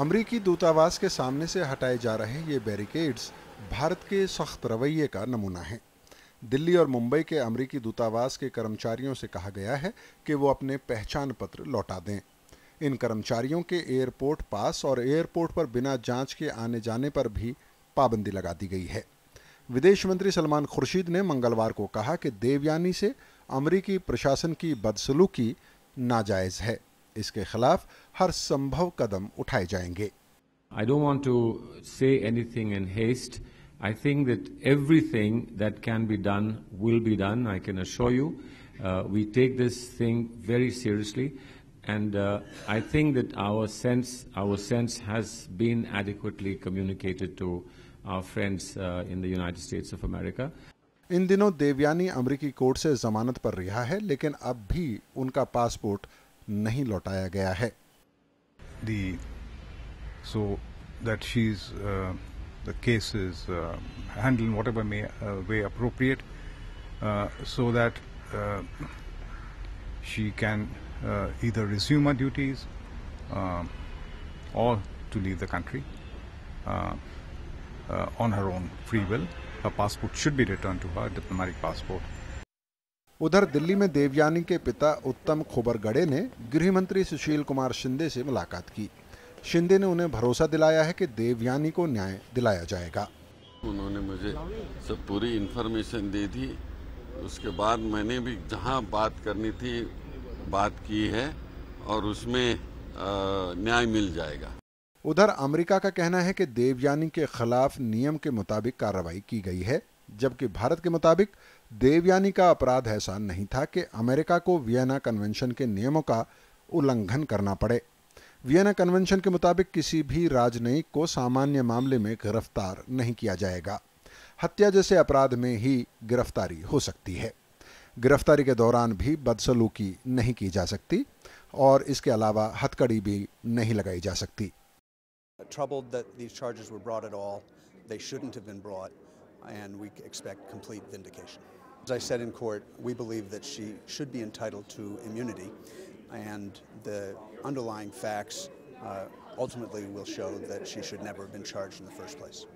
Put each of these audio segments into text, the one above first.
अमरीकी दूतावास के सामने से हटाए जा रहे ये बैरिकेड्स भारत के सख्त रवैये का नमूना है दिल्ली और मुंबई के अमरीकी दूतावास के कर्मचारियों से कहा गया है कि वो अपने पहचान पत्र लौटा दें इन कर्मचारियों के एयरपोर्ट पास और एयरपोर्ट पर बिना जांच के आने जाने पर भी पाबंदी लगा दी गई है विदेश मंत्री सलमान खुर्शीद ने मंगलवार को कहा कि देवयानी से अमरीकी प्रशासन की बदसलूकी नाजायज़ है इसके खिलाफ हर संभव कदम उठाए जाएंगे I don't want to say anything in haste I think that everything that can be done will be done I can show you we take this thing very seriously and I think that our sense our sense has been adequately communicated to our friends in the United States of America इन दिनों देवयानी अमरीकी court से जमानत पर रिहा है लेकिन अब भी उनका passport the so that she's uh, the case is uh, handled in whatever uh, way appropriate so that she can either resume her duties or to leave the country on her own free will her passport should be returned to her diplomatic passport उधर दिल्ली में देवयानी के पिता उत्तम खोबरगड़े ने गृह मंत्री सुशील कुमार शिंदे से मुलाकात की शिंदे ने उन्हें भरोसा दिलाया है कि देवयानी को न्याय दिलाया जाएगा उन्होंने मुझे सब पूरी इन्फॉर्मेशन दे दी उसके बाद मैंने भी जहां बात करनी थी बात की है और उसमें न्याय मिल जाएगा उधर अमेरिका का कहना है कि देवयानी के खिलाफ नियम के मुताबिक कार्रवाई की गई है जबकि भारत के मुताबिक देवयानी का अपराध ऐसा नहीं था कि अमेरिका को वियना कन्वेंशन के नियमों का उल्लंघन करना पड़े वियना कन्वेंशन के मुताबिक किसी भी राजनयिक को सामान्य मामले में गिरफ्तार नहीं किया जाएगा हत्या जैसे अपराध में ही गिरफ्तारी हो सकती है गिरफ्तारी के दौरान भी बदसलूकी नहीं की जा सकती और इसके अलावा हथकड़ी भी नहीं लगाई जा सकती Troubled that these charges were brought at all. They shouldn't have been brought. and we expect complete vindication. As I said in court, we believe that she should be entitled to immunity, and the underlying facts uh, ultimately will show that she should never have been charged in the first place.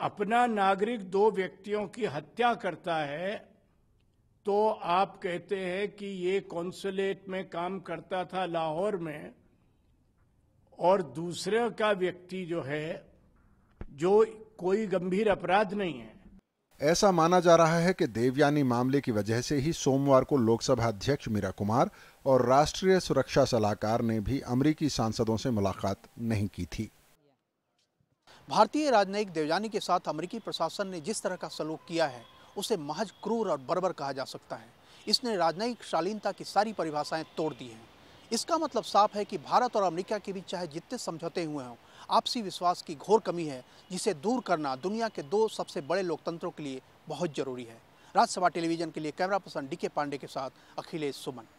अपना नागरिक दो व्यक्तियों की हत्या करता है तो आप कहते हैं कि ये कॉन्सुलेट में काम करता था लाहौर में और दूसरे का व्यक्ति जो है जो कोई गंभीर अपराध नहीं है ऐसा माना जा रहा है कि देवयानी मामले की वजह से ही सोमवार को लोकसभा अध्यक्ष मीरा कुमार और राष्ट्रीय सुरक्षा सलाहकार ने भी अमरीकी सांसदों से मुलाकात नहीं की थी भारतीय राजनयिक देवयानी के साथ अमरीकी प्रशासन ने जिस तरह का सलूक किया है उसे महज क्रूर और बर्बर कहा जा सकता है इसने राजनयिक शालीनता की सारी परिभाषाएं तोड़ दी हैं इसका मतलब साफ है कि भारत और अमेरिका के बीच चाहे जितने समझौते हुए हों आपसी विश्वास की घोर कमी है जिसे दूर करना दुनिया के दो सबसे बड़े लोकतंत्रों के लिए बहुत जरूरी है राज्यसभा टेलीविजन के लिए कैमरा पर्सन डी के पांडे के साथ अखिलेश सुमन